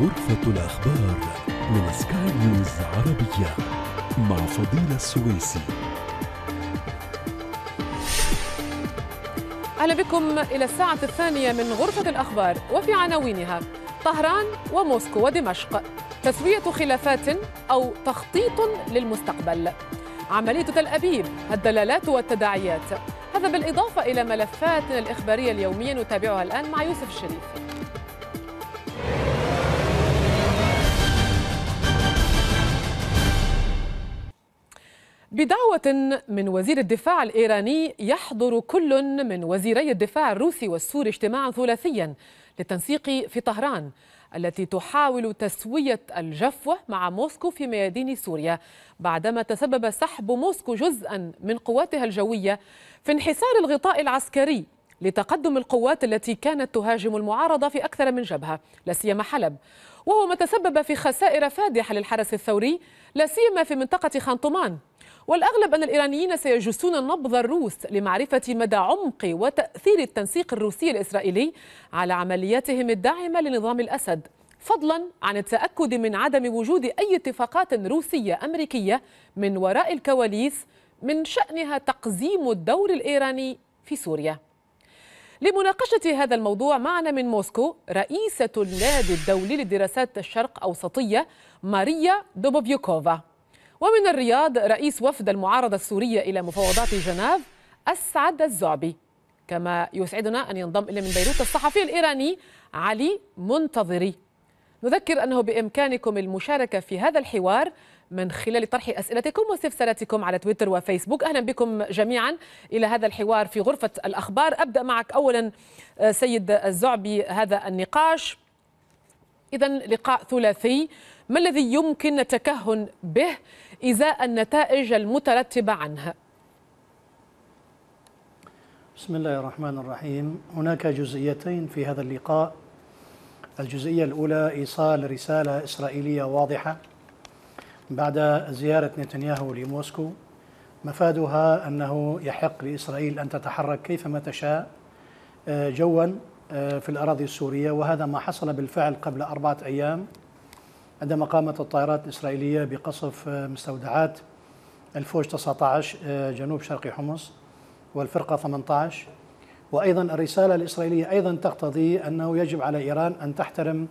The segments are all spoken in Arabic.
غرفة الأخبار من سكاي نيوز عربية مع فضيلة السويسي أهلا بكم إلى الساعة الثانية من غرفة الأخبار وفي عناوينها طهران وموسكو ودمشق تسوية خلافات أو تخطيط للمستقبل عملية تل أبيب الدلالات والتداعيات هذا بالإضافة إلى ملفاتنا الإخبارية اليومية نتابعها الآن مع يوسف الشريف بدعوة من وزير الدفاع الإيراني يحضر كل من وزيري الدفاع الروسي والسوري اجتماعا ثلاثيا للتنسيق في طهران التي تحاول تسوية الجفوة مع موسكو في ميادين سوريا بعدما تسبب سحب موسكو جزءا من قواتها الجوية في انحسار الغطاء العسكري لتقدم القوات التي كانت تهاجم المعارضة في أكثر من جبهة لا سيما حلب وهو ما تسبب في خسائر فادحة للحرس الثوري لا سيما في منطقة خانطمان والأغلب أن الإيرانيين سيجسون النبض الروس لمعرفة مدى عمق وتأثير التنسيق الروسي الإسرائيلي على عملياتهم الداعمة لنظام الأسد فضلا عن التأكد من عدم وجود أي اتفاقات روسية أمريكية من وراء الكواليس من شأنها تقزيم الدور الإيراني في سوريا لمناقشة هذا الموضوع معنا من موسكو رئيسة النادي الدولي للدراسات الشرق أوسطية ماريا دوبوفيوكوفا ومن الرياض رئيس وفد المعارضة السورية إلى مفاوضات جنيف أسعد الزعبي كما يسعدنا أن ينضم إلى من بيروت الصحفي الإيراني علي منتظري نذكر أنه بإمكانكم المشاركة في هذا الحوار من خلال طرح أسئلتكم واستفساراتكم على تويتر وفيسبوك أهلا بكم جميعا إلى هذا الحوار في غرفة الأخبار أبدأ معك أولا آه، سيد الزعبي هذا النقاش إذا لقاء ثلاثي ما الذي يمكن التكهن به إزاء النتائج المترتبة عنها بسم الله الرحمن الرحيم هناك جزئيتين في هذا اللقاء الجزئية الأولى إيصال رسالة إسرائيلية واضحة بعد زيارة نتنياهو لموسكو مفادها أنه يحق لإسرائيل أن تتحرك كيفما تشاء آه، جوا آه، في الأراضي السورية وهذا ما حصل بالفعل قبل أربعة أيام عندما قامت الطائرات الإسرائيلية بقصف مستودعات الفوج 19 آه، جنوب شرق حمص والفرقة 18 وأيضا الرسالة الإسرائيلية أيضا تقتضي أنه يجب على إيران أن تحترم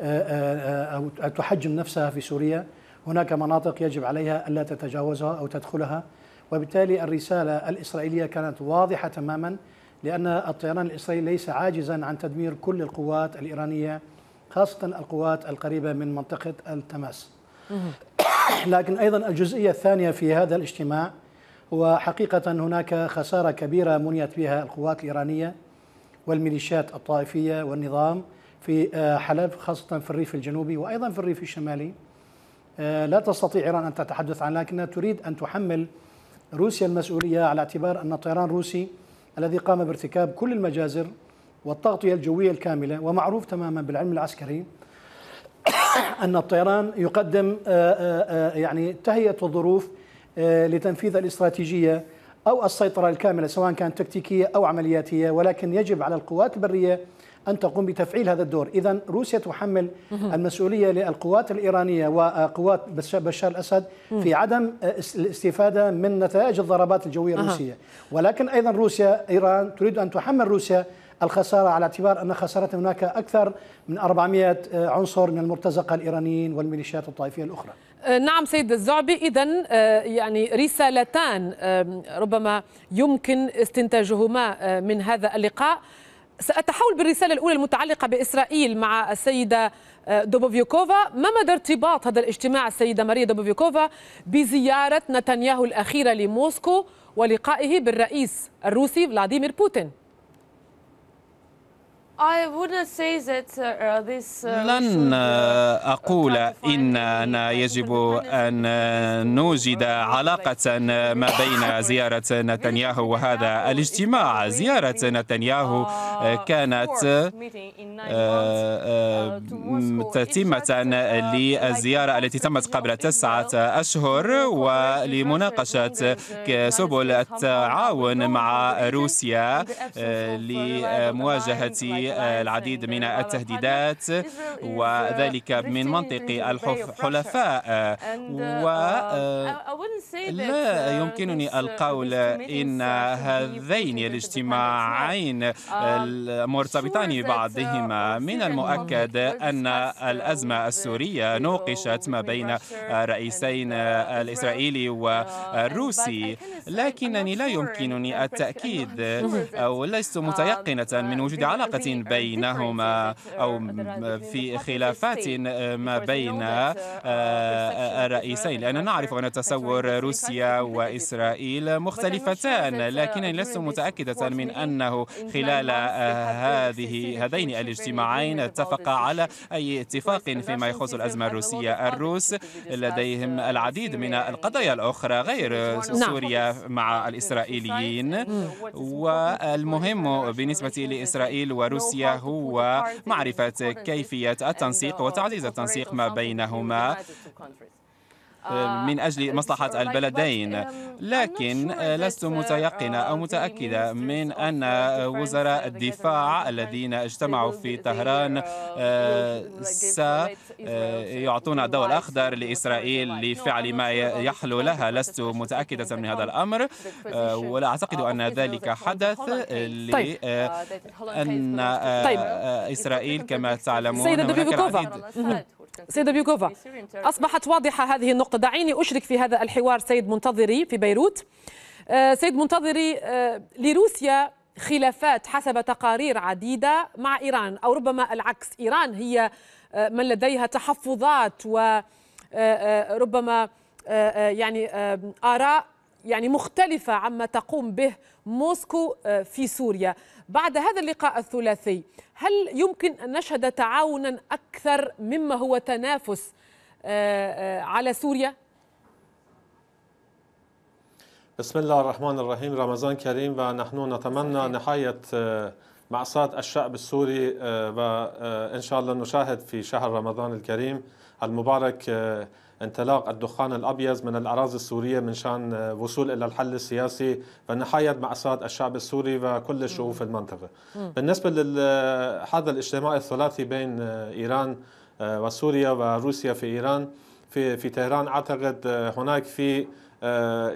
آه، آه، أو تحجم نفسها في سوريا هناك مناطق يجب عليها ألا تتجاوزها أو تدخلها وبالتالي الرسالة الإسرائيلية كانت واضحة تماما لأن الطيران الإسرائيلي ليس عاجزا عن تدمير كل القوات الإيرانية خاصة القوات القريبة من منطقة التماس لكن أيضا الجزئية الثانية في هذا الاجتماع هو حقيقة هناك خسارة كبيرة منيت بها القوات الإيرانية والميليشيات الطائفية والنظام في آه، حلب خاصة في الريف الجنوبي وأيضا في الريف الشمالي آه، لا تستطيع إيران أن تتحدث عن لكنها تريد أن تحمل روسيا المسؤولية على اعتبار أن طيران روسي الذي قام بارتكاب كل المجازر والتغطية الجوية الكاملة ومعروف تماما بالعلم العسكري أن الطيران يقدم آه، آه، آه، يعني تهيئة الظروف لتنفيذ الاستراتيجية أو السيطرة الكاملة سواء كانت تكتيكية أو عملياتية ولكن يجب على القوات البرية أن تقوم بتفعيل هذا الدور إذا روسيا تحمل المسؤولية للقوات الإيرانية وقوات بشار الأسد في عدم الاستفادة من نتائج الضربات الجوية الروسية ولكن أيضا روسيا إيران تريد أن تحمل روسيا الخسارة على اعتبار أن خسارة هناك أكثر من 400 عنصر من المرتزقة الإيرانيين والميليشيات الطائفية الأخرى أه، نعم سيد الزعبي إذا أه، يعني رسالتان أه، ربما يمكن استنتاجهما من هذا اللقاء سأتحول بالرسالة الأولى المتعلقة بإسرائيل مع السيدة دوبوفيوكوفا ما مدى ارتباط هذا الاجتماع السيدة ماريا دوبوفيوكوفا بزيارة نتنياهو الأخيرة لموسكو ولقائه بالرئيس الروسي فلاديمير بوتين Uh, uh, لن uh, أقول إننا يجب أن نوجد علاقة ما بين زيارة نتنياهو وهذا الاجتماع زيارة نتنياهو كانت تتمة للزيارة التي تمت قبل تسعة أشهر ولمناقشة سبل التعاون مع روسيا لمواجهة آه، العديد من التهديدات وذلك من منطق الحلفاء ولا آه، يمكنني القول إن هذين الاجتماعين مرتبطان ببعضهما من المؤكد أن الأزمة السورية نوقشت ما بين الرئيسين الإسرائيلي والروسي لكنني لا يمكنني التأكيد أو لست متيقنة من وجود علاقة بينهما أو في خلافات آه، ما بين آه، uh, الرئيسين لأننا نعرف أن تصور روسيا وإسرائيل مختلفتان uh, لكنني لست متأكدة من أنه خلال آه، هذه هذين الاجتماعين اتفق على أي اتفاق فيما يخص الأزمة الروسية الروس لديهم uh, العديد من القضايا الأخرى غير سوريا مع الإسرائيليين mm. والمهم بالنسبة لإسرائيل وروسيا روسيا هو معرفة كيفية التنسيق وتعزيز التنسيق ما بينهما آه، من أجل مصلحة البلدين لكن لست متيقنة أو متأكدة من أن وزراء الدفاع الذين اجتمعوا في طهران آه، سيعطون آه، الضوء الأخضر لإسرائيل لفعل ما يحلو لها لست متأكدة من هذا الأمر ولا أعتقد أن ذلك حدث لأن طيب. uh, طيب. إسرائيل كما تعلمون هناك العديد سيدة بيوكوفا أصبحت واضحة هذه النقطة دعيني أشرك في هذا الحوار سيد منتظري في بيروت آه، سيد منتظري آه، لروسيا خلافات حسب تقارير عديدة مع إيران أو ربما العكس إيران هي آه، من لديها تحفظات وربما يعني آراء يعني مختلفة عما تقوم به موسكو آه، في سوريا بعد هذا اللقاء الثلاثي هل يمكن أن نشهد تعاونا أكثر مما هو تنافس آه، آه، على سوريا؟ بسم الله الرحمن الرحيم رمضان كريم ونحن نتمنى نهاية مأساة الشعب السوري وإن شاء الله نشاهد في شهر رمضان الكريم المبارك انطلاق الدخان الابيض من الاراضي السوريه من شان آه، وصول الى الحل السياسي فنحايد مأساة الشعب السوري وكل الشعوب في المنطقه. بالنسبه لهذا آه، الاجتماع الثلاثي بين آه، ايران وسوريا وروسيا في ايران في في تهران اعتقد هناك في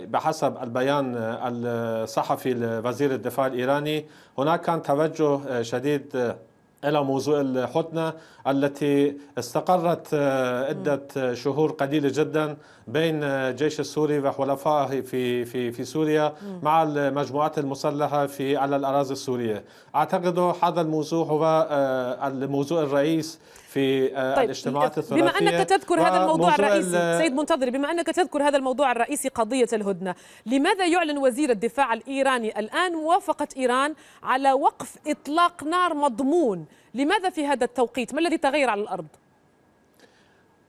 بحسب البيان الصحفي لوزير الدفاع الايراني هناك كان توجه شديد إلى موضوع الحتنة التي استقرت آه، عدة آه، شهور قليلة جدا بين الجيش السوري وحلفائه في في في سوريا مع المجموعات المسلحه في على الاراضي السوريه اعتقد هذا الموضوع هو آه، الموضوع الرئيس في آه، طيب الاجتماعات الثلاثيه بما انك تذكر هذا الموضوع الرئيسي سيد منتظري بما انك تذكر هذا الموضوع الرئيسي قضيه الهدنه لماذا يعلن وزير الدفاع الايراني الان موافقه ايران على وقف اطلاق نار مضمون لماذا في هذا التوقيت ما الذي تغير على الارض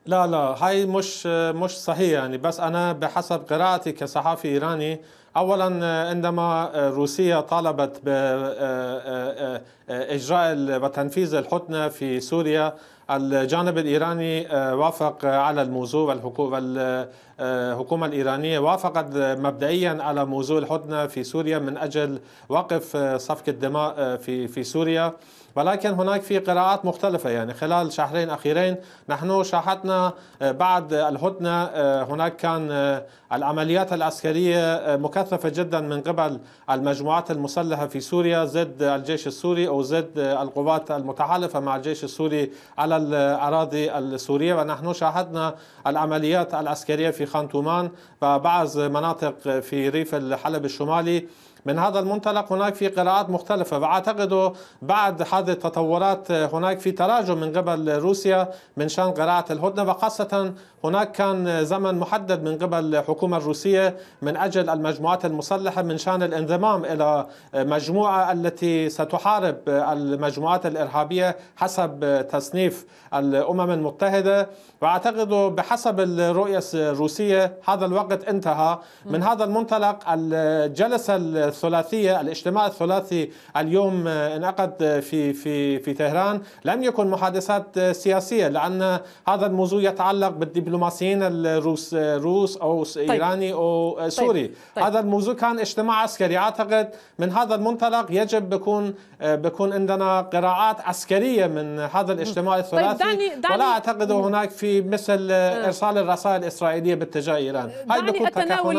لا لا هاي مش مش صحيح يعني بس انا بحسب قراءتي كصحفي ايراني اولا عندما روسيا طالبت باجراء آه، آه، آه، وتنفيذ الحتنه في سوريا الجانب الايراني وافق على الموضوع والحكومه الايرانيه وافقت مبدئيا على موضوع الحتنه في سوريا من اجل وقف صفك الدماء في في سوريا ولكن هناك في قراءات مختلفة يعني خلال شهرين أخيرين نحن شاهدنا آه، بعد الهدنة آه، هناك كان آه، العمليات العسكرية مكثفة جدا من قبل المجموعات المسلحة في سوريا ضد الجيش السوري أو ضد القوات المتحالفة مع الجيش السوري على الأراضي السورية ونحن شاهدنا العمليات العسكرية في خانتومان وبعض مناطق في ريف الحلب الشمالي من هذا المنطلق هناك في قراءات مختلفة وأعتقد بعد هذه التطورات هناك في تراجع من قبل روسيا من شأن قراءة الهدنة وخاصة هناك كان زمن محدد من قبل الحكومة الروسية من أجل المجموعات المسلحة من شأن الانضمام إلى مجموعة التي ستحارب المجموعات الإرهابية حسب تصنيف الأمم المتحدة وأعتقد بحسب الرؤية الروسية هذا الوقت انتهى من هذا المنطلق الجلسة الثلاثيه الاجتماع الثلاثي اليوم آه، انعقد آه، في في في تهران لم يكن محادثات آه، سياسيه لان هذا الموضوع يتعلق بالدبلوماسيين الروس روس او طيب. ايراني او طيب. سوري طيب. طيب. هذا الموضوع كان اجتماع عسكري اعتقد من هذا المنطلق يجب بكون بكون عندنا قراءات عسكريه من هذا الاجتماع طيب، الثلاثي طيب دعني دعني ولا اعتقد هناك في مثل ارسال الرسائل الاسرائيليه باتجاه ايران هاي بتكون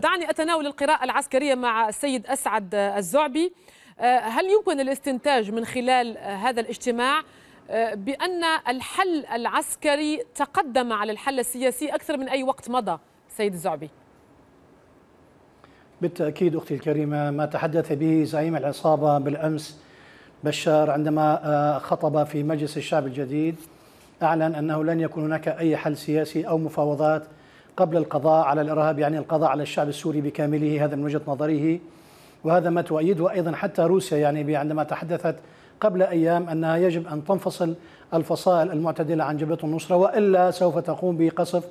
دعني اتناول القراءه العسكريه مع السيد أسعد الزعبي آه، هل يمكن الاستنتاج من خلال هذا الاجتماع آه، بأن الحل العسكري تقدم على الحل السياسي أكثر من أي وقت مضى سيد الزعبي بالتأكيد أختي الكريمة ما تحدث به زعيم العصابة بالأمس بشار عندما آه، خطب في مجلس الشعب الجديد أعلن أنه لن يكون هناك أي حل سياسي أو مفاوضات قبل القضاء على الإرهاب يعني القضاء على الشعب السوري بكامله هذا من وجهة نظره وهذا ما تؤيده أيضا حتى روسيا يعني عندما تحدثت قبل أيام أنها يجب أن تنفصل الفصائل المعتدلة عن جبهة النصرة وإلا سوف تقوم بقصف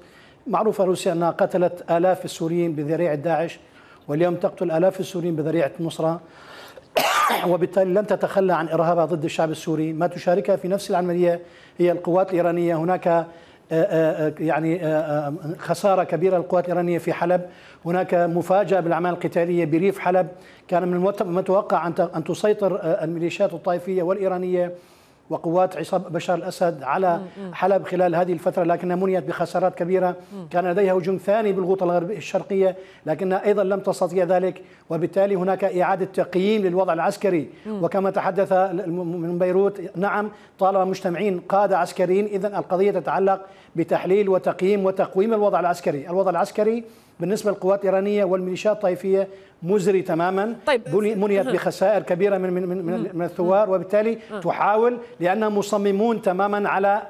معروفة روسيا أنها قتلت آلاف السوريين بذريعة داعش واليوم تقتل آلاف السوريين بذريعة النصرة وبالتالي لن تتخلى عن إرهابها ضد الشعب السوري ما تشاركها في نفس العملية هي القوات الإيرانية هناك آه، آه، آه، يعني خسارة كبيرة للقوات الإيرانية في حلب هناك مفاجأة بالأعمال القتالية بريف حلب كان من المتوقع أن تسيطر الميليشيات الطائفية والإيرانية وقوات عصابة بشار الأسد على حلب خلال هذه الفترة لكنها منيت بخسارات كبيرة كان لديها هجوم ثاني بالغوطة الغربية الشرقية لكنها أيضا لم تستطيع ذلك وبالتالي هناك إعادة تقييم للوضع العسكري وكما تحدث من بيروت نعم طالما مجتمعين قادة عسكريين إذا القضية تتعلق بتحليل وتقييم وتقويم الوضع العسكري الوضع العسكري بالنسبة للقوات الإيرانية والميليشيات الطائفية مزري تماما طيب. بنيت بخسائر كبيرة من, من, من, من الثوار وبالتالي أه. تحاول لأنهم مصممون تماما على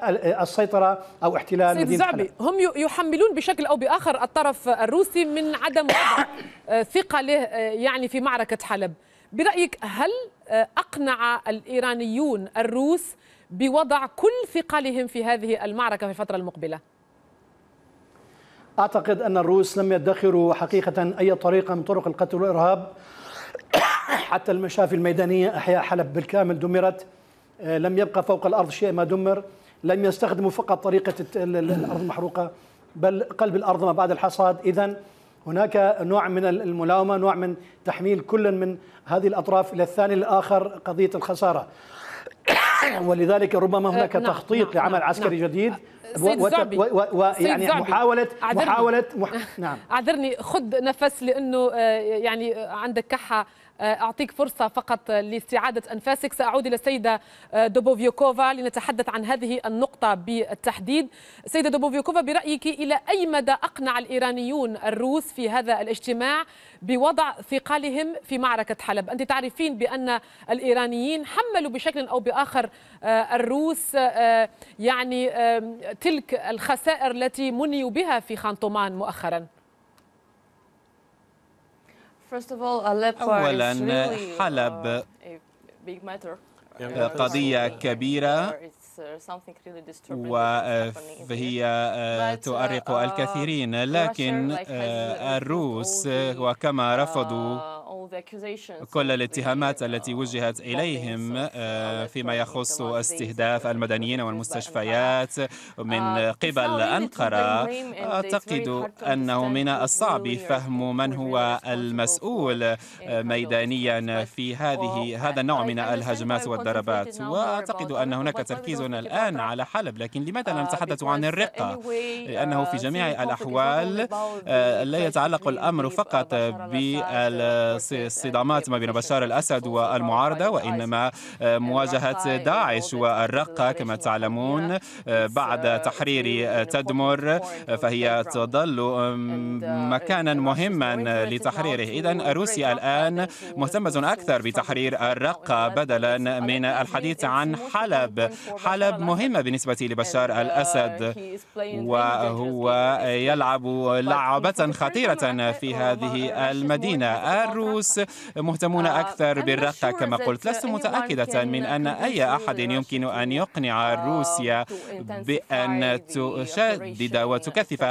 السيطرة أو احتلال سيد زعبي هم يحملون بشكل أو بآخر الطرف الروسي من عدم وضع آه، ثقة له آه، يعني في معركة حلب برأيك هل أقنع الإيرانيون الروس بوضع كل ثقلهم في هذه المعركة في الفترة المقبلة؟ أعتقد أن الروس لم يدخروا حقيقة أي طريقة من طرق القتل والإرهاب حتى المشافي الميدانية أحياء حلب بالكامل دمرت آه، لم يبقى فوق الأرض شيء ما دمر لم يستخدموا فقط طريقة الأرض المحروقة بل قلب الأرض ما بعد الحصاد إذا هناك نوع من الملاومة نوع من تحميل كل من هذه الأطراف إلى الثاني الآخر قضية الخسارة نعم، ولذلك ربما هناك أه، نعم تخطيط نعم لعمل نعم عسكري نعم جديد ويعني و... و... يعني محاوله عذرني محاوله مح... نعم اعذرني خذ نفس لانه آه، يعني عندك كحه أعطيك فرصة فقط لاستعادة أنفاسك سأعود إلى السيدة آه، دوبوفيوكوفا لنتحدث عن هذه النقطة بالتحديد سيدة دوبوفيوكوفا برأيك إلى أي مدى أقنع الإيرانيون الروس في هذا الاجتماع بوضع ثقالهم في معركة حلب أنت تعرفين بأن الإيرانيين حملوا بشكل أو بآخر آه، الروس آه، يعني تلك الخسائر التي منيوا بها في خانطومان مؤخراً أولا uh, حلب يعني آه، قضية كبيرة uh, وهي آه، آه، uh, تؤرق الكثيرين لكن الروس وكما رفضوا كل الاتهامات التي uh, وجهت إليهم uh, آه، uh, فيما يخص استهداف المدنيين والمستشفيات من قبل أنقرة أعتقد أنه من الصعب فهم من هو المسؤول ميدانيا في هذه هذا النوع من الهجمات والضربات وأعتقد أن هناك تركيز الآن على حلب لكن لماذا لا نتحدث عن الرقة لأنه في جميع الأحوال لا يتعلق الأمر فقط بال الصدامات ما بين بشار الأسد والمعارضة وإنما مواجهة داعش والرقة كما تعلمون بعد تحرير تدمر فهي تظل مكانا مهما لتحريره إذا روسيا الآن مهتمة أكثر بتحرير الرقة بدلا من الحديث عن حلب حلب مهمة بالنسبة لبشار الأسد وهو يلعب لعبة خطيرة في هذه المدينة الروس الطقوس مهتمون آه، أكثر بالرقة كما قلت لست متأكدة من أن أي أحد يمكن أن يقنع uh, روسيا بأن تشدد وتكثف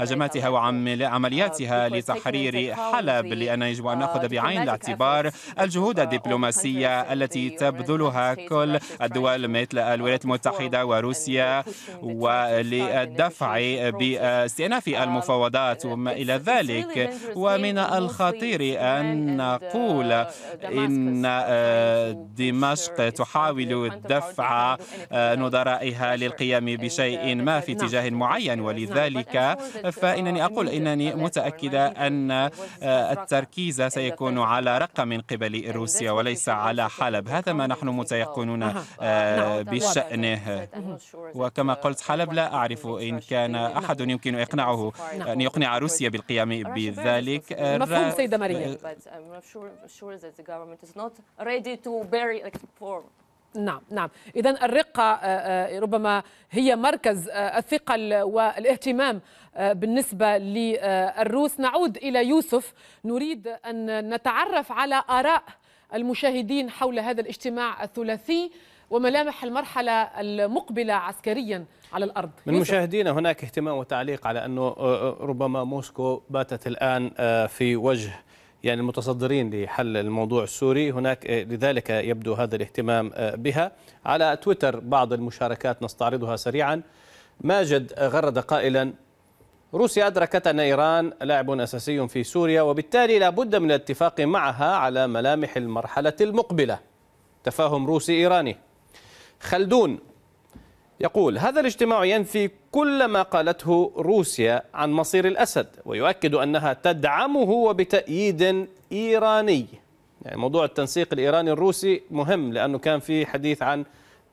هجماتها وعملياتها uh, لتحرير حلب لأن يجب أن uh, نأخذ بعين الاعتبار الجهود الدبلوماسية التي تبذلها كل الدول مثل الولايات المتحدة وروسيا وللدفع باستئناف um, المفاوضات وما إلى ذلك ومن الخطير أن uh, نقول uh, إن آه، دمشق تحاول دفع آه، نظرائها للقيام بشيء uh, ما في اتجاه معين ولذلك فإنني أقول إنني متأكدة أن آه، التركيز سيكون على رقم من قبل روسيا وليس على حلب هذا ما نحن متيقنون بشأنه وكما قلت حلب لا أعرف إن كان أحد يمكن إقناعه أن يقنع روسيا بالقيام بذلك مفهوم سيدة ماريا but I'm not sure, sure that the government is not ready to bury like, for نعم نعم اذا الرقه آه، آه، ربما هي مركز آه، الثقل والاهتمام بالنسبه للروس نعود الى يوسف نريد ان نتعرف على اراء المشاهدين حول هذا الاجتماع الثلاثي وملامح المرحله المقبله عسكريا على الارض من مشاهدين هناك اهتمام وتعليق على انه ربما موسكو باتت الان في وجه يعني المتصدرين لحل الموضوع السوري هناك آه، لذلك يبدو هذا الاهتمام آه، بها على تويتر بعض المشاركات نستعرضها سريعا ماجد غرد قائلا روسيا أدركت أن إيران لاعب أساسي في سوريا وبالتالي لا بد من الاتفاق معها على ملامح المرحلة المقبلة تفاهم روسي إيراني خلدون يقول هذا الاجتماع ينفي كل ما قالته روسيا عن مصير الأسد ويؤكد أنها تدعمه وبتأييد إيراني يعني موضوع التنسيق الإيراني الروسي مهم لأنه كان في حديث عن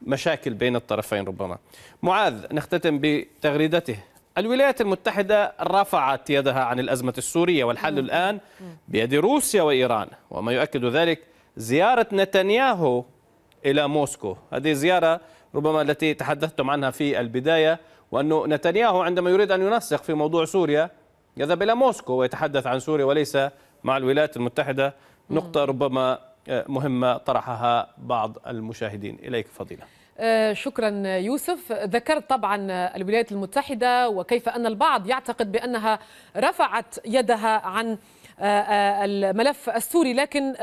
مشاكل بين الطرفين ربما معاذ نختتم بتغريدته الولايات المتحدة رفعت يدها عن الأزمة السورية والحل الآن بيد روسيا وإيران وما يؤكد ذلك زيارة نتنياهو إلى موسكو هذه زيارة ربما التي تحدثتم عنها في البداية وأن نتنياهو عندما يريد أن ينسق في موضوع سوريا يذهب إلى موسكو ويتحدث عن سوريا وليس مع الولايات المتحدة نقطة ربما آه، مهمة طرحها بعض المشاهدين إليك فضيلة آه، شكرا يوسف ذكرت طبعا الولايات المتحدة وكيف أن البعض يعتقد بأنها رفعت يدها عن آه، الملف السوري لكن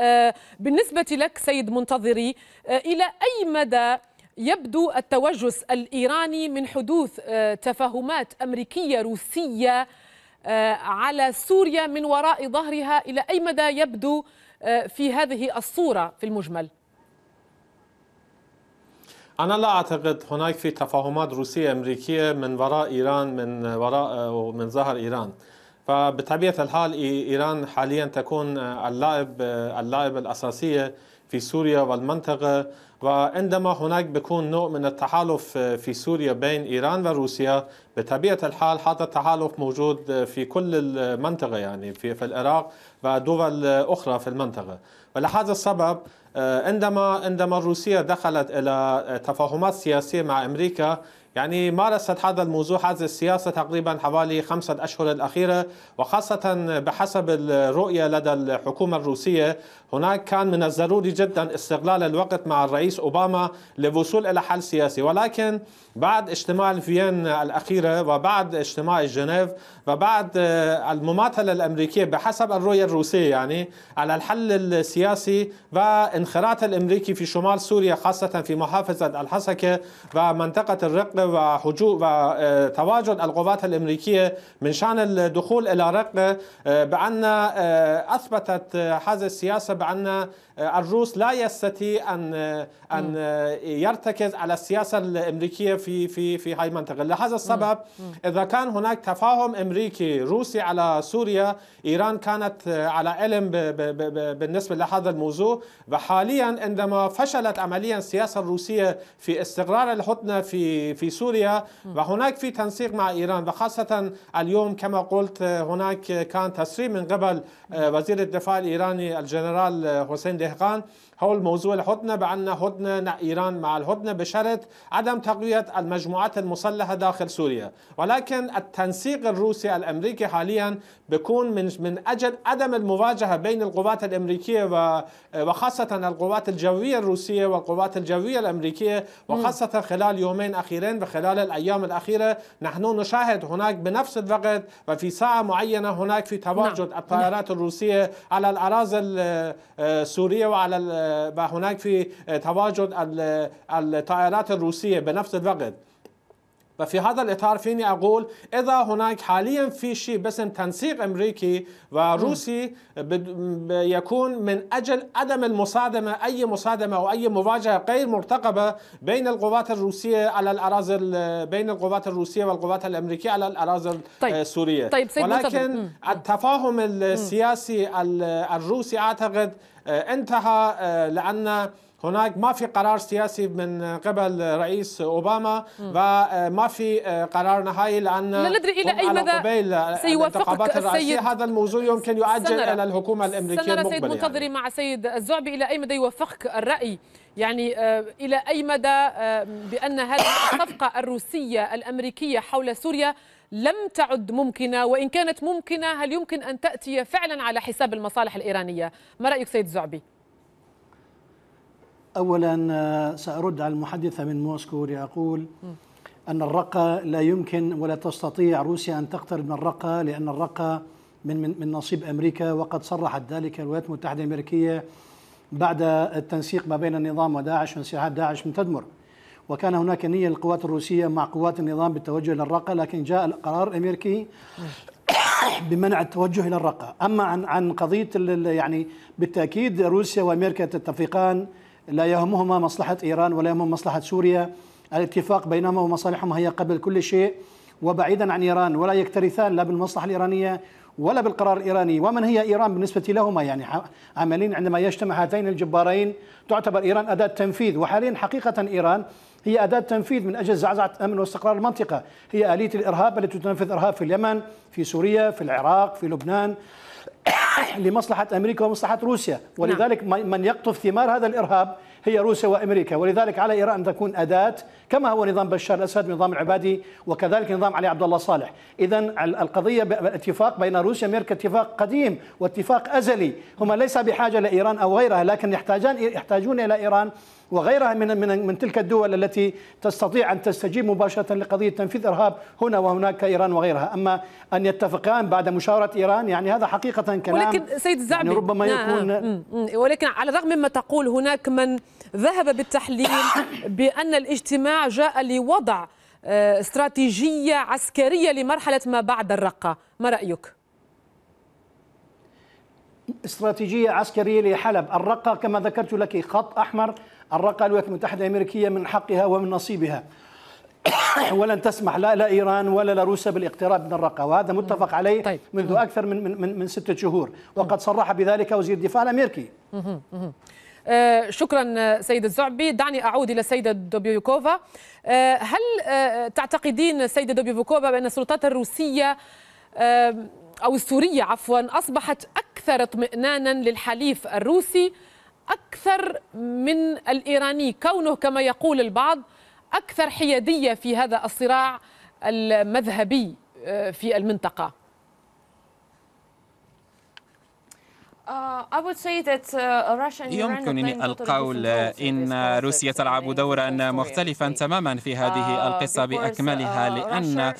بالنسبة لك سيد منتظري إلى أي مدى يبدو التوجس الإيراني من حدوث آه، تفاهمات أمريكية روسية آه، على سوريا من وراء ظهرها إلى أي مدى يبدو آه، في هذه الصورة في المجمل؟ أنا لا أعتقد هناك في تفاهمات روسية أمريكية من وراء إيران من وراء ومن ظهر إيران فبطبيعة الحال إيران حاليا تكون اللاعب اللاعب الأساسية في سوريا والمنطقة وعندما هناك بيكون نوع من التحالف آه، في سوريا بين إيران وروسيا بطبيعة الحال هذا التحالف موجود آه، في كل المنطقة يعني في, في العراق ودول آه، أخرى في المنطقة ولهذا السبب عندما عندما روسيا دخلت إلى تفاهمات سياسية مع أمريكا يعني مارست هذا الموضوع هذه السياسة تقريبا حوالي خمسة أشهر الأخيرة وخاصة بحسب الرؤية لدى الحكومة الروسية هناك كان من الضروري جدا استغلال الوقت مع الرئيس أوباما للوصول إلى حل سياسي ولكن بعد اجتماع الفيين الأخيرة وبعد اجتماع جنيف وبعد آه، المماثلة الأمريكية بحسب الرؤية الروسية يعني على الحل السياسي وانخراط الأمريكي في شمال سوريا خاصة في محافظة الحسكة ومنطقة الرقة آه، وهجوء وتواجد القوات الأمريكية من شأن الدخول إلى رقة آه، بأن أثبتت هذه السياسة عنا آه، الروس لا يستطيع ان آه، ان آه، يرتكز على السياسه الامريكيه في في في هاي المنطقه لهذا السبب اذا كان هناك تفاهم امريكي روسي على سوريا ايران كانت على علم بالنسبه لهذا الموضوع وحاليا عندما فشلت عمليا السياسه الروسيه في استقرار الحدنه في في سوريا وهناك في تنسيق مع ايران وخاصه اليوم كما قلت هناك كان تسريب من قبل وزير الدفاع الايراني الجنرال حسين الدهقان حول موضوع الهدنة بأن هدنة إيران مع الهدنة بشرط عدم تقوية المجموعات المسلحة داخل سوريا ولكن التنسيق الروسي الأمريكي حاليا بيكون من, من أجل عدم المواجهة بين القوات الأمريكية وخاصة القوات الجوية الروسية والقوات الجوية الأمريكية وخاصة خلال يومين أخيرين وخلال الأيام الأخيرة نحن نشاهد هناك بنفس الوقت وفي ساعة معينة هناك في تواجد نعم. الطائرات الروسية على الأراضي السورية آه، وعلى وهناك آه، في آه، تواجد آه، الطائرات الروسية بنفس الوقت ففي هذا الإطار فيني أقول إذا هناك حاليا في شيء باسم تنسيق أمريكي وروسي يكون من أجل عدم المصادمة أي مصادمة أو أي مواجهة غير مرتقبة بين القوات الروسية على الأراضي بين القوات الروسية والقوات الأمريكية على الأراضي طيب. السورية طيب ولكن التفاهم السياسي الروسي أعتقد آه، انتهى آه، لأن هناك ما في قرار سياسي من قبل رئيس اوباما وما آه، في قرار نهائي لان لا ندري الى اي مدى سيوافق السيد هذا الموضوع يمكن يؤجل الى الحكومه الامريكيه سنرى سيد يعني. منتظري يعني. مع سيد الزعبي الى اي مدى يوافقك الراي يعني الى اي مدى بان هذه الصفقه الروسيه الامريكيه حول سوريا لم تعد ممكنة وإن كانت ممكنة هل يمكن أن تأتي فعلا على حساب المصالح الإيرانية ما رأيك سيد زعبي؟ اولا آه، سارد على المحدثه من موسكو لاقول ان الرقه لا يمكن ولا تستطيع روسيا ان تقترب من الرقه لان الرقه من من, من نصيب امريكا وقد صرحت ذلك الولايات المتحده الامريكيه بعد التنسيق ما بين النظام وداعش وانسحاب داعش من تدمر. وكان هناك نية للقوات الروسية مع قوات النظام بالتوجه إلى الرقة لكن جاء القرار الأمريكي بمنع التوجه إلى الرقة أما عن عن قضية يعني بالتأكيد روسيا وأمريكا تتفقان لا يهمهما مصلحة إيران ولا يهمهما مصلحة سوريا الاتفاق بينهما ومصالحهما هي قبل كل شيء وبعيدا عن إيران ولا يكترثان لا بالمصلحة الإيرانية ولا بالقرار الإيراني ومن هي إيران بالنسبة لهما يعني عمليا عندما يجتمع هاتين الجبارين تعتبر إيران أداة تنفيذ وحاليا حقيقة إيران هي أداة تنفيذ من أجل زعزعة أمن واستقرار المنطقة هي آلية الإرهاب التي تنفذ إرهاب في اليمن في سوريا في العراق في لبنان لمصلحة أمريكا ومصلحة روسيا نعم. ولذلك نعم. من يقطف ثمار هذا الإرهاب هي روسيا وأمريكا ولذلك على إيران أن تكون أداة كما هو نظام بشار الأسد نظام العبادي وكذلك نظام علي عبد الله صالح إذا القضية الاتفاق بين روسيا وأمريكا اتفاق قديم واتفاق أزلي هما ليس بحاجة لإيران أو غيرها لكن يحتاجان يحتاجون إلى إيران وغيرها من من من تلك الدول التي تستطيع ان تستجيب مباشره لقضيه تنفيذ ارهاب هنا وهناك ايران وغيرها، اما ان يتفقان بعد مشاوره ايران يعني هذا حقيقه كلام ولكن سيد الزعبي يعني ربما نعم. يكون نعم. ولكن على الرغم مما تقول هناك من ذهب بالتحليل بان الاجتماع جاء لوضع آه، استراتيجيه عسكريه لمرحله ما بعد الرقه، ما رايك؟ استراتيجيه عسكريه لحلب، الرقه كما ذكرت لك خط احمر الرقة الولايات المتحدة الأمريكية من حقها ومن نصيبها ولن تسمح لا لا ايران ولا لا روسيا بالاقتراب من الرقه وهذا متفق عليه طيب. منذ اكثر من من من, سته شهور وقد صرح بذلك وزير الدفاع الامريكي آه، شكرا آه، سيد الزعبي دعني اعود الى السيده دوبيوكوفا آه، هل تعتقدين سيده دوبيوكوفا بان السلطات الروسيه او السوريه عفوا اصبحت اكثر اطمئنانا للحليف الروسي أكثر من الإيراني كونه كما يقول البعض أكثر حيادية في هذا الصراع المذهبي آه، في المنطقة آه، uh, يمكنني القول إن روسيا تلعب دورا مختلفا تماما في هذه uh, القصة uh, بأكملها لأن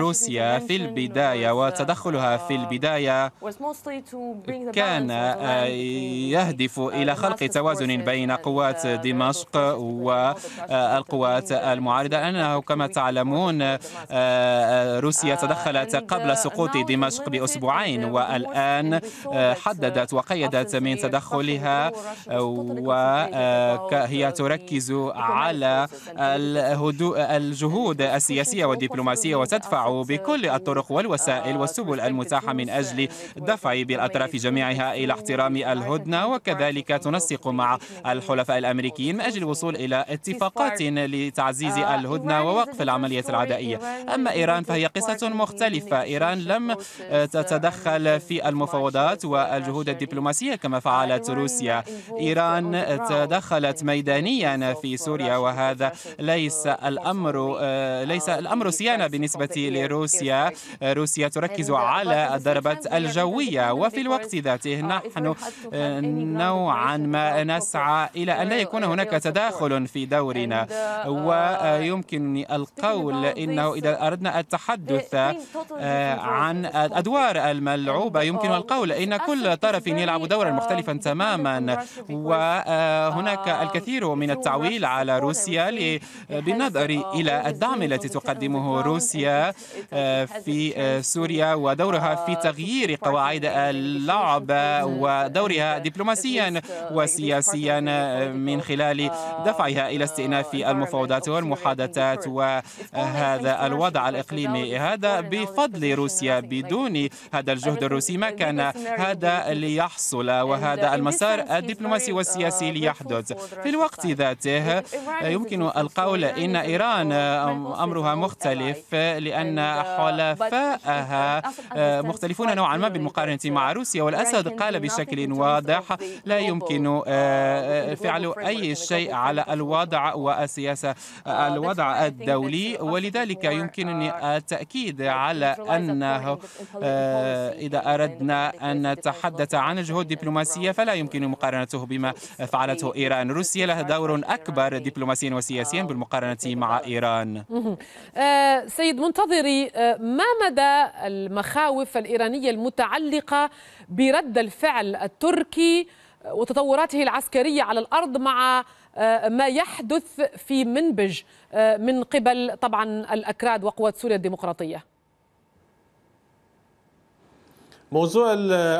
روسيا في البداية وتدخلها في البداية كان آه، يهدف إلى خلق توازن بين قوات دمشق والقوات آه، المعارضة لأنه كما تعلمون روسيا تدخلت قبل سقوط دمشق بأسبوعين والآن آه، حددت وقيدت من تدخلها وهي آه، آه، تركز على الهدوء الجهود السياسية والدبلوماسية وتدفع بكل الطرق والوسائل والسبل المتاحة من أجل دفع بالأطراف جميعها إلى احترام الهدنة وكذلك تنسق مع الحلفاء الأمريكيين من أجل الوصول إلى اتفاقات لتعزيز الهدنة ووقف العملية العدائية أما إيران فهي قصة مختلفة إيران لم تتدخل في المفاوضات العلاقات والجهود الدبلوماسية كما فعلت روسيا إيران تدخلت ميدانيا في سوريا وهذا ليس الأمر آه، ليس الأمر صيانة بالنسبة لروسيا روسيا تركز على الضربات الجوية وفي الوقت ذاته نحن آه، نوعا ما نسعى إلى أن لا يكون هناك تداخل في دورنا ويمكنني القول إنه إذا أردنا التحدث آه، عن الأدوار الملعوبة يمكن القول الدولة إن كل طرف يلعب دورا مختلفا تماما وهناك الكثير من التعويل على روسيا بالنظر إلى الدعم التي تقدمه روسيا آه، في سوريا ودورها في تغيير قواعد اللعب ودورها دبلوماسيا وسياسيا آه، من خلال دفعها إلى استئناف المفاوضات والمحادثات وهذا الوضع الإقليمي هذا بفضل روسيا بدون هذا الجهد الروسي ما كان هذا ليحصل uh, وهذا المسار الدبلوماسي uh, والسياسي ليحدث في الوقت ذاته يمكن القول إن إيران أمرها مختلف لأن uh, حلفائها آه، مختلفون نوعا ما بالمقارنة مع روسيا والأسد قال بشكل واضح لا يمكن آه، فعل أي شيء على الوضع والسياسة آه، الوضع الدولي ولذلك يمكنني التأكيد على أنه إذا أردنا أن نتحدث عن الجهود الدبلوماسية فلا يمكن مقارنته بما فعلته إيران روسيا لها دور أكبر دبلوماسيا وسياسيا بالمقارنة مع إيران آه، سيد منتظري آه، ما مدى المخاوف الإيرانية المتعلقة برد الفعل التركي وتطوراته العسكرية على الأرض مع آه، ما يحدث في منبج من قبل طبعا الأكراد وقوات سوريا الديمقراطية موضوع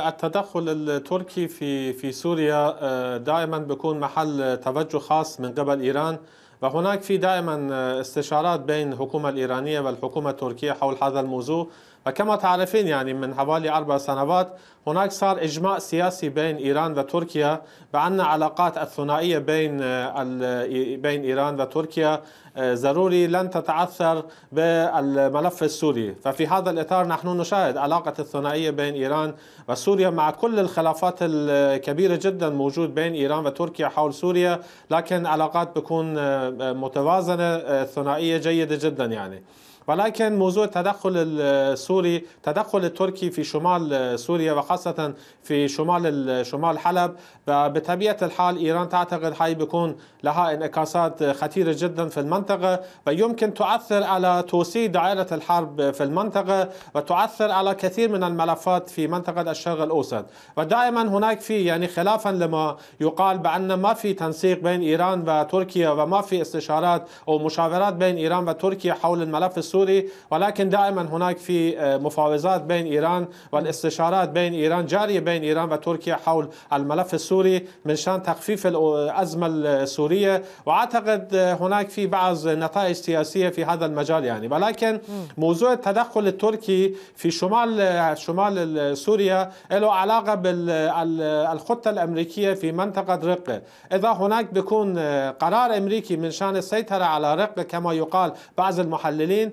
التدخل التركي في في سوريا آه، دائما بيكون محل توجه خاص من قبل ايران وهناك في دائما آه، استشارات بين الحكومه الايرانيه والحكومه التركيه حول هذا الموضوع وكما تعرفين يعني من حوالي أربع سنوات هناك صار إجماع سياسي بين إيران وتركيا بأن علاقات الثنائية بين آه، بين إيران وتركيا آه، ضروري لن تتعثر بالملف السوري ففي هذا الإطار نحن نشاهد علاقة الثنائية بين إيران وسوريا مع كل الخلافات الكبيرة جدا موجود بين إيران وتركيا حول سوريا لكن علاقات بتكون آه، متوازنة ثنائية جيدة جدا يعني ولكن موضوع التدخل السوري تدخل التركي في شمال سوريا وخاصة في شمال شمال حلب بطبيعة الحال إيران تعتقد هاي بيكون لها انعكاسات خطيرة جدا في المنطقة ويمكن تؤثر على توسيع دائرة الحرب في المنطقة وتؤثر على كثير من الملفات في منطقة الشرق الأوسط ودائما هناك في يعني خلافا لما يقال بأن ما في تنسيق بين إيران وتركيا وما في استشارات أو مشاورات بين إيران وتركيا حول الملف السوري السوري ولكن دائما هناك في اه، مفاوضات بين إيران والاستشارات بين إيران جارية بين إيران وتركيا حول الملف السوري من شان تخفيف الأزمة اه، السورية اه، وأعتقد هناك في بعض نتائج سياسية في هذا المجال يعني ولكن موضوع التدخل التركي في شمال شمال سوريا له علاقة بالخطة الأمريكية في منطقة رقة إذا هناك بيكون قرار أمريكي من شان السيطرة على رقة كما يقال بعض المحللين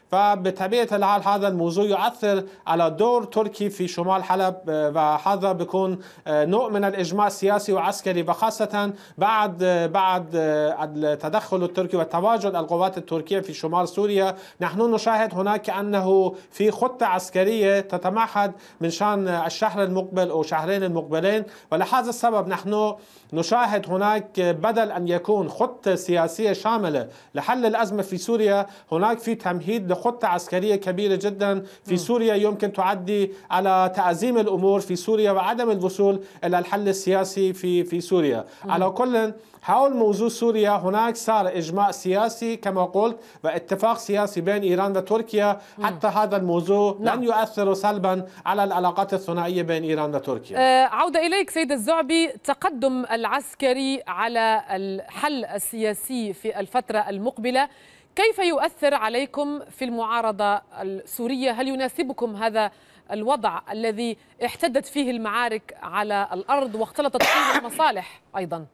فبطبيعة الحال هذا الموضوع يؤثر على دور تركي في شمال حلب آه، وهذا بيكون آه، نوع من الإجماع السياسي وعسكري وخاصة بعد آه، بعد التدخل التركي وتواجد القوات التركية في شمال سوريا نحن نشاهد هناك أنه في خطة عسكرية تتمحد من شان الشهر المقبل أو شهرين المقبلين ولهذا السبب نحن نشاهد هناك بدل أن يكون خطة سياسية شاملة لحل الأزمة في سوريا هناك في تمهيد خطة عسكرية كبيرة جدا في سوريا يمكن تعدي على تعزيم الأمور في سوريا وعدم الوصول إلى الحل السياسي في في سوريا على كل حول موضوع سوريا هناك صار إجماع سياسي كما قلت واتفاق سياسي بين إيران وتركيا حتى هذا الموضوع نعم. لن يؤثر سلبا على العلاقات الثنائية بين إيران وتركيا أه عودة إليك سيد الزعبي تقدم العسكري على الحل السياسي في الفترة المقبلة كيف يؤثر عليكم في المعارضة السورية هل يناسبكم هذا الوضع الذي احتدت فيه المعارك على الأرض واختلطت فيه المصالح أيضا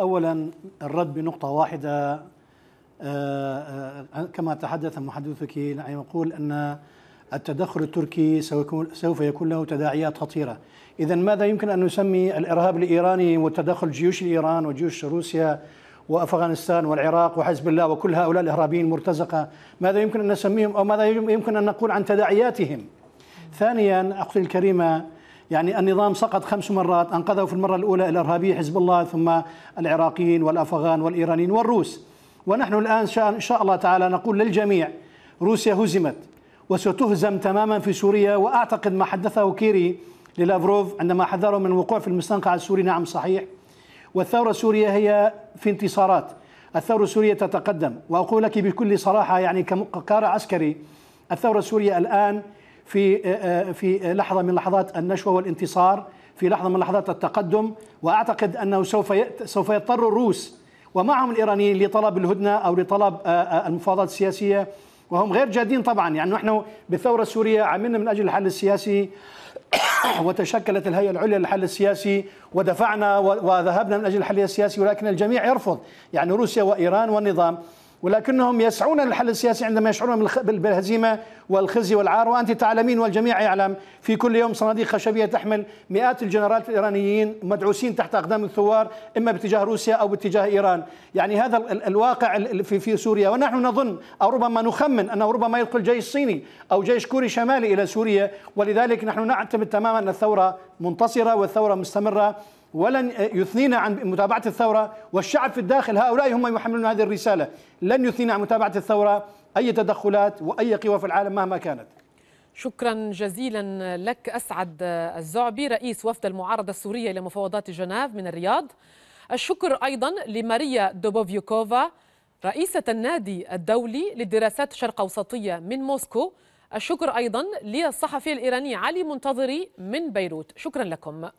أولا الرد بنقطة واحدة آه، آه، كما تحدث محدثك يعني يقول أن التدخل التركي سوف يكون له تداعيات خطيرة إذا ماذا يمكن أن نسمي الإرهاب الإيراني والتدخل جيوش الإيران وجيوش روسيا وافغانستان والعراق وحزب الله وكل هؤلاء الارهابيين المرتزقه ماذا يمكن ان نسميهم او ماذا يمكن ان نقول عن تداعياتهم؟ ثانيا اختي الكريمه يعني النظام سقط خمس مرات انقذه في المره الاولى الارهابي حزب الله ثم العراقيين والافغان والايرانيين والروس ونحن الان ان شاء الله تعالى نقول للجميع روسيا هزمت وستهزم تماما في سوريا واعتقد ما حدثه كيري للافروف عندما حذره من الوقوع في المستنقع السوري نعم صحيح والثورة السورية هي في انتصارات الثورة السورية تتقدم وأقول لك بكل صراحة يعني كقارئ عسكري الثورة السورية الآن في آه، آه، في لحظة من لحظات النشوة والانتصار في لحظة من لحظات التقدم وأعتقد أنه سوف سوف يضطر الروس ومعهم الإيرانيين لطلب الهدنة أو لطلب آه، المفاوضات السياسية وهم غير جادين طبعا يعني نحن بالثورة السورية عملنا من أجل الحل السياسي وتشكلت الهيئة العليا للحل السياسي ودفعنا وذهبنا من أجل الحل السياسي ولكن الجميع يرفض يعني روسيا وإيران والنظام ولكنهم يسعون للحل السياسي عندما يشعرون بالهزيمة والخزي والعار وأنت تعلمين والجميع يعلم في كل يوم صناديق خشبية تحمل مئات الجنرالات الإيرانيين مدعوسين تحت أقدام الثوار إما باتجاه روسيا أو باتجاه إيران يعني هذا الواقع في, في سوريا ونحن نظن أو ربما نخمن أنه ربما يدخل جيش صيني أو جيش كوري شمالي إلى سوريا ولذلك نحن نعتمد تماما أن الثورة منتصرة والثورة مستمرة ولن يثنينا عن متابعة الثورة والشعب في الداخل هؤلاء هم يحملون هذه الرسالة لن يثنينا عن متابعة الثورة أي تدخلات وأي قوى في العالم مهما كانت شكرا جزيلا لك أسعد الزعبي رئيس وفد المعارضة السورية لمفاوضات جنيف من الرياض الشكر أيضا لماريا دوبوفيوكوفا رئيسة النادي الدولي للدراسات الشرق أوسطية من موسكو الشكر أيضا للصحفي الإيراني علي منتظري من بيروت شكرا لكم